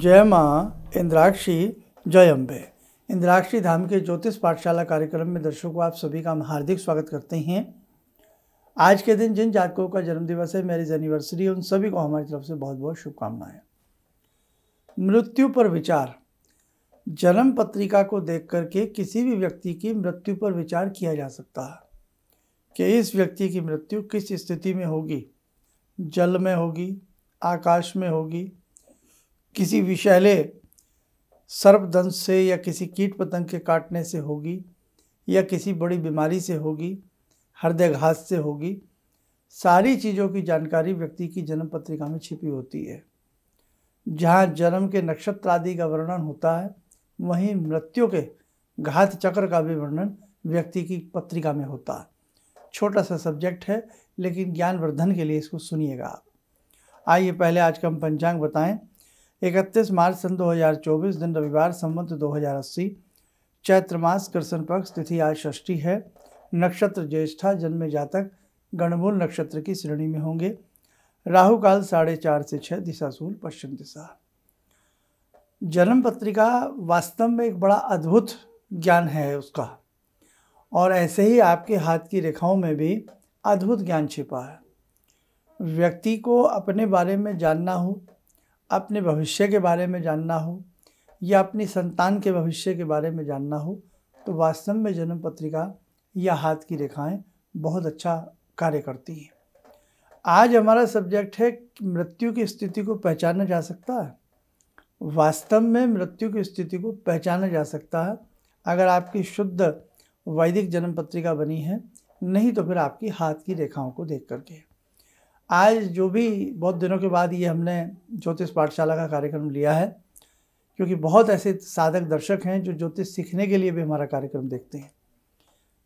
जय माँ इंद्राक्षी जय अम्बे इंद्राक्षी धाम के ज्योतिष पाठशाला कार्यक्रम में दर्शकों को आप सभी का हम हार्दिक स्वागत करते हैं आज के दिन जिन जातकों का जन्मदिवस है मैरिज एनिवर्सरी है उन सभी को हमारी तरफ से बहुत बहुत शुभकामनाएं मृत्यु पर विचार जन्म पत्रिका को देख करके किसी भी व्यक्ति की मृत्यु पर विचार किया जा सकता है कि इस व्यक्ति की मृत्यु किस स्थिति में होगी जल में होगी आकाश में होगी किसी विषैले सर्पदंश से या किसी कीट पतंग के काटने से होगी या किसी बड़ी बीमारी से होगी हृदयघात से होगी सारी चीज़ों की जानकारी व्यक्ति की जन्म पत्रिका में छिपी होती है जहाँ जन्म के नक्षत्र आदि का वर्णन होता है वहीं मृत्यु के घात चक्र का भी वर्णन व्यक्ति की पत्रिका में होता है छोटा सा सब्जेक्ट है लेकिन ज्ञानवर्धन के लिए इसको सुनिएगा आप आइए पहले आज का हम पंचांग बताएं इकतीस मार्च सन 2024 दिन रविवार संवत 2080 चैत्र मास कृष्ण पक्ष तिथि आज षष्ठी है नक्षत्र ज्येष्ठा जन्मे जातक गणमूल नक्षत्र की श्रेणी में होंगे राहु काल साढ़े चार से छः दिशासूल पश्चिम दिशा जन्म पत्रिका वास्तव में एक बड़ा अद्भुत ज्ञान है उसका और ऐसे ही आपके हाथ की रेखाओं में भी अद्भुत ज्ञान छिपा है व्यक्ति को अपने बारे में जानना हो अपने भविष्य के बारे में जानना हो या अपनी संतान के भविष्य के बारे में जानना हो तो वास्तव में जन्म पत्रिका या हाथ की रेखाएं बहुत अच्छा कार्य करती हैं आज हमारा सब्जेक्ट है मृत्यु की स्थिति को पहचाना जा सकता है वास्तव में मृत्यु की स्थिति को पहचाना जा सकता है अगर आपकी शुद्ध वैदिक जन्म पत्रिका बनी है नहीं तो फिर आपकी हाथ की रेखाओं को देख करके आज जो भी बहुत दिनों के बाद ये हमने ज्योतिष पाठशाला का कार्यक्रम लिया है क्योंकि बहुत ऐसे साधक दर्शक हैं जो ज्योतिष सीखने के लिए भी हमारा कार्यक्रम देखते हैं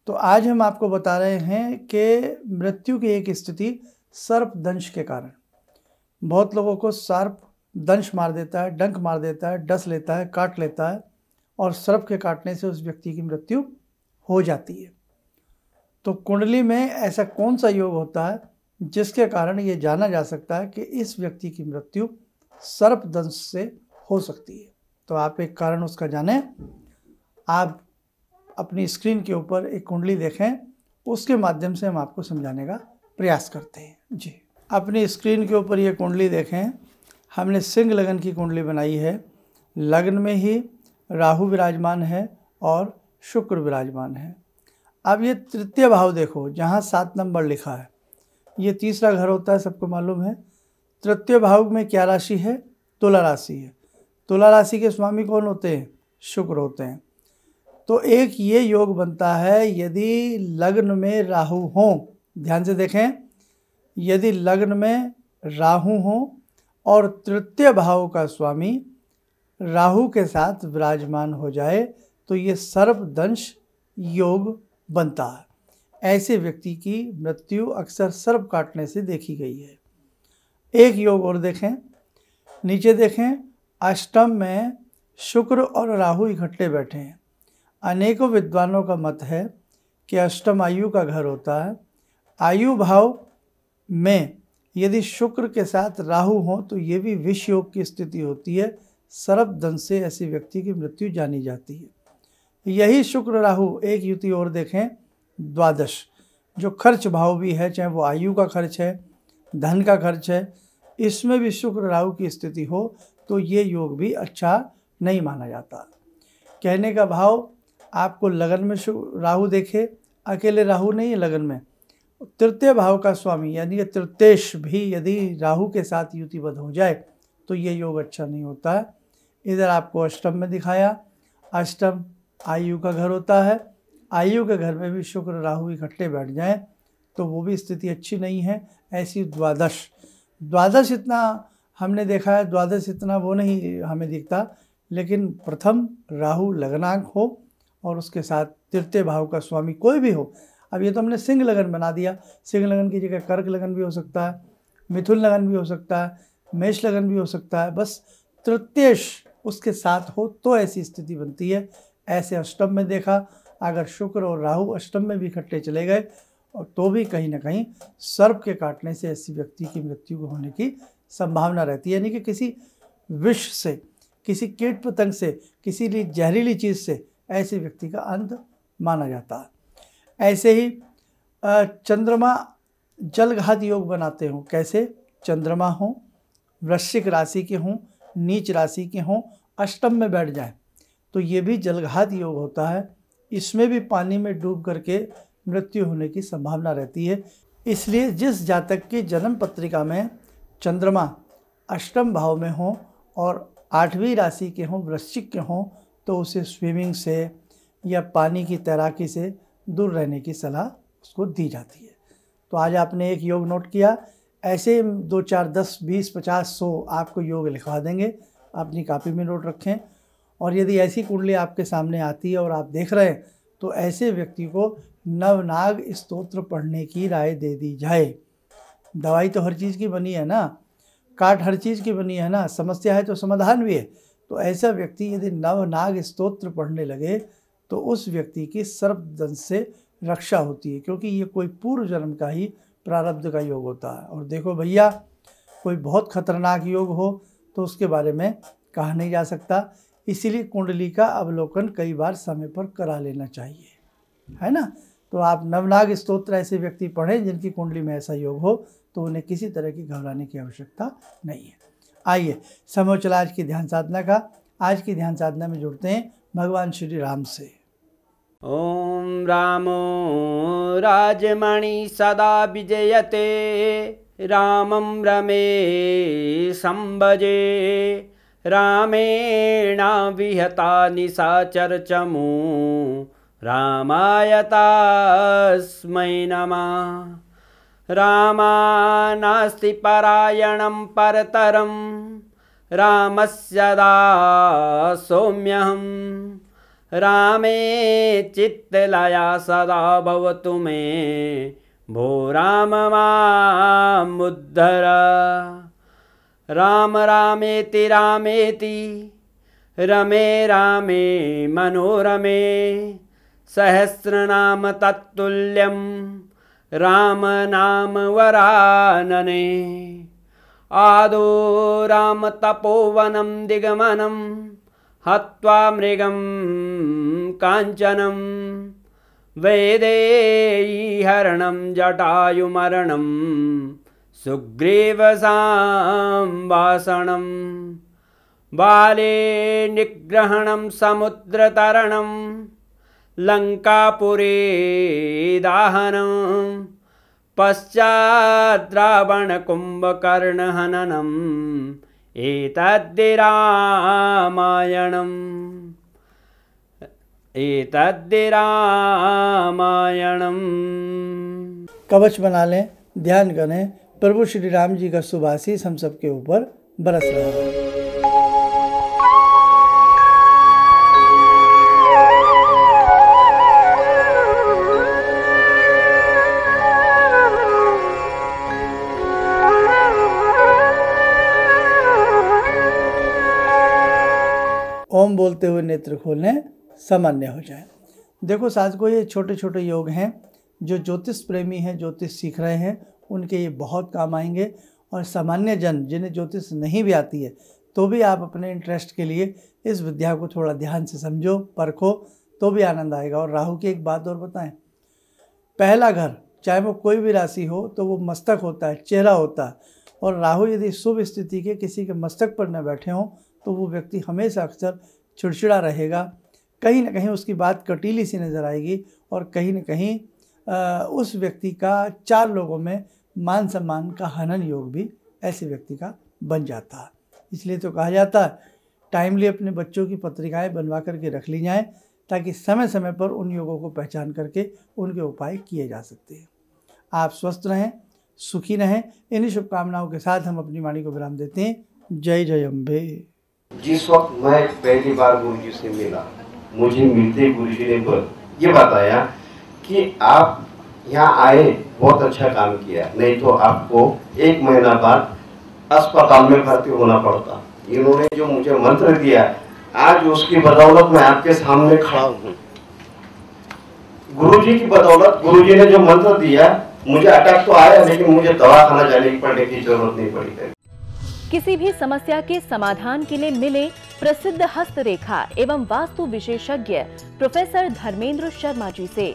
तो आज हम आपको बता रहे हैं कि मृत्यु की एक स्थिति सर्पदंश के कारण बहुत लोगों को सर्प दंश मार देता है डंक मार देता है डस लेता है काट लेता है और सर्प के काटने से उस व्यक्ति की मृत्यु हो जाती है तो कुंडली में ऐसा कौन सा योग होता है जिसके कारण ये जाना जा सकता है कि इस व्यक्ति की मृत्यु सर्पदंश से हो सकती है तो आप एक कारण उसका जानें आप अपनी स्क्रीन के ऊपर एक कुंडली देखें उसके माध्यम से हम आपको समझाने का प्रयास करते हैं जी अपनी स्क्रीन के ऊपर ये कुंडली देखें हमने सिंह लगन की कुंडली बनाई है लग्न में ही राहु विराजमान है और शुक्र विराजमान है अब ये तृतीय भाव देखो जहाँ सात नंबर लिखा है ये तीसरा घर होता है सबको मालूम है तृतीय भाव में क्या राशि है तुला राशि है तुला राशि के स्वामी कौन होते हैं शुक्र होते हैं तो एक ये योग बनता है यदि लग्न में राहु हो ध्यान से देखें यदि लग्न में राहु हो और तृतीय भाव का स्वामी राहु के साथ विराजमान हो जाए तो ये सर्वदंश योग बनता है ऐसे व्यक्ति की मृत्यु अक्सर सर्प काटने से देखी गई है एक योग और देखें नीचे देखें अष्टम में शुक्र और राहु इकट्ठे बैठे हैं अनेकों विद्वानों का मत है कि अष्टम आयु का घर होता है आयु भाव में यदि शुक्र के साथ राहु हो तो ये भी विष योग की स्थिति होती है सर्प धन से ऐसे व्यक्ति की मृत्यु जानी जाती है यही शुक्र राहु एक युति और देखें द्वादश जो खर्च भाव भी है चाहे वो आयु का खर्च है धन का खर्च है इसमें भी शुक्र राहु की स्थिति हो तो ये योग भी अच्छा नहीं माना जाता कहने का भाव आपको लगन में राहु देखे अकेले राहु नहीं है लगन में तृतीय भाव का स्वामी यानी तृतीय भी यदि राहु के साथ युतिबद्ध हो जाए तो ये योग अच्छा नहीं होता है इधर आपको अष्टम में दिखाया अष्टम आयु का घर होता है आयु के घर में भी शुक्र राहु इकट्ठे बैठ जाए तो वो भी स्थिति अच्छी नहीं है ऐसी द्वादश द्वादश इतना हमने देखा है द्वादश इतना वो नहीं हमें दिखता लेकिन प्रथम राहु लग्नांक हो और उसके साथ तृतीय भाव का स्वामी कोई भी हो अब ये तो हमने सिंह लगन बना दिया सिंह लगन की जगह कर्क लगन भी हो सकता है मिथुन लगन भी हो सकता है मेष लगन भी हो सकता है बस तृतीय उसके साथ हो तो ऐसी स्थिति बनती है ऐसे अष्टम में देखा अगर शुक्र और राहु अष्टम में भी इकट्ठे चले गए और तो भी कहीं ना कहीं सर्प के काटने से ऐसी व्यक्ति की मृत्यु होने की संभावना रहती है यानी कि किसी विष से किसी कीट पतंग से किसी भी जहरीली चीज़ से ऐसे व्यक्ति का अंत माना जाता है ऐसे ही चंद्रमा जलघात योग बनाते हों कैसे चंद्रमा हों वृश्चिक राशि के हों नीच राशि के हों अष्टम में बैठ जाए तो ये भी जलघात योग होता है इसमें भी पानी में डूब करके मृत्यु होने की संभावना रहती है इसलिए जिस जातक की जन्म पत्रिका में चंद्रमा अष्टम भाव में हो और आठवीं राशि के हों वृश्चिक के हों तो उसे स्विमिंग से या पानी की तैराकी से दूर रहने की सलाह उसको दी जाती है तो आज आपने एक योग नोट किया ऐसे दो चार दस बीस पचास सौ आपको योग लिखवा देंगे अपनी कापी में नोट रखें और यदि ऐसी कुंडली आपके सामने आती है और आप देख रहे हैं तो ऐसे व्यक्ति को नवनाग स्तोत्र पढ़ने की राय दे दी जाए दवाई तो हर चीज़ की बनी है ना काट हर चीज़ की बनी है ना समस्या है तो समाधान भी है तो ऐसा व्यक्ति यदि नवनाग स्तोत्र पढ़ने लगे तो उस व्यक्ति की सर्वदन से रक्षा होती है क्योंकि ये कोई पूर्व जन्म का ही प्रारब्ध का योग होता है और देखो भैया कोई बहुत खतरनाक योग हो तो उसके बारे में कहा नहीं जा सकता इसीलिए कुंडली का अवलोकन कई बार समय पर करा लेना चाहिए है ना तो आप नवनाग स्त्रोत्र ऐसे व्यक्ति पढ़ें जिनकी कुंडली में ऐसा योग हो तो उन्हें किसी तरह की घबराने की आवश्यकता नहीं है आइए समय चला आज की ध्यान साधना का आज की ध्यान साधना में जुड़ते हैं भगवान श्री राम से ओम रामो राजमणि सदा विजयते रामम रमे संभजे रामेणा विहता निशाचर्चमू रामायतास्मै नमः रामा परायणं परतरं रामस्य सदा सोम्यहं रामे चित्तलया सदा भवतु मे भो राम मामुद्धर राम रामेति रामेति रमे रामे मनोरमे सहस्रनाम तत्तुल्यं रामनाम वरानने आदो राम तपोवनं दिगमनं हत्वा मृगं काञ्चनं वेदेहरणं जटायुमरणं सुग्रीवसाम्भाषणं बाले निग्रहणं समुद्रतरणं लङ्कापुरे दाहनं पश्चाद्रावणकुम्भकर्णहननम् एतद्दि रामायणम् एतद्दि रामायणम् कवच बना लें ध्यान करें प्रभु श्री राम जी का सुभाषी हम सबके ऊपर बरस रहा है ओम बोलते हुए नेत्र खोलने सामान्य हो जाए देखो साज को ये छोटे छोटे योग हैं जो ज्योतिष प्रेमी हैं ज्योतिष सीख रहे हैं उनके ये बहुत काम आएंगे और सामान्य जन जिन्हें ज्योतिष नहीं भी आती है तो भी आप अपने इंटरेस्ट के लिए इस विद्या को थोड़ा ध्यान से समझो परखो तो भी आनंद आएगा और राहु की एक बात और बताएं पहला घर चाहे वो कोई भी राशि हो तो वो मस्तक होता है चेहरा होता है और राहु यदि शुभ स्थिति के किसी के मस्तक पर न बैठे हों तो वो व्यक्ति हमेशा अक्सर चिड़चिड़ा रहेगा कहीं ना कहीं उसकी बात कटीली सी नज़र आएगी और कहीं ना कहीं उस व्यक्ति का चार लोगों में मान सम्मान का हनन योग भी ऐसे व्यक्ति का बन जाता है इसलिए तो कहा जाता है टाइमली अपने बच्चों की पत्रिकाएं बनवा करके रख ली जाएं ताकि समय समय पर उन योगों को पहचान करके उनके उपाय किए जा सकते हैं आप स्वस्थ रहें सुखी रहें इन्हीं शुभकामनाओं के साथ हम अपनी वाणी को विराम देते हैं जय जय अम्बे जिस वक्त मैं पहली बार गुरु जी से मिला मुझे मिलते गुरु जी ने ये बताया कि आप यहाँ आए बहुत अच्छा काम किया नहीं तो आपको एक महीना बाद अस्पताल में भर्ती होना पड़ता इन्होंने जो मुझे मंत्र दिया आज उसकी बदौलत मैं आपके सामने खड़ा हूँ गुरु जी की बदौलत गुरु जी ने जो मंत्र दिया मुझे अटैक तो आया लेकिन मुझे दवा खाना जाने की पड़ने की जरूरत नहीं पड़ी किसी भी समस्या के समाधान के लिए मिले प्रसिद्ध हस्तरेखा एवं वास्तु विशेषज्ञ प्रोफेसर धर्मेंद्र शर्मा जी ऐसी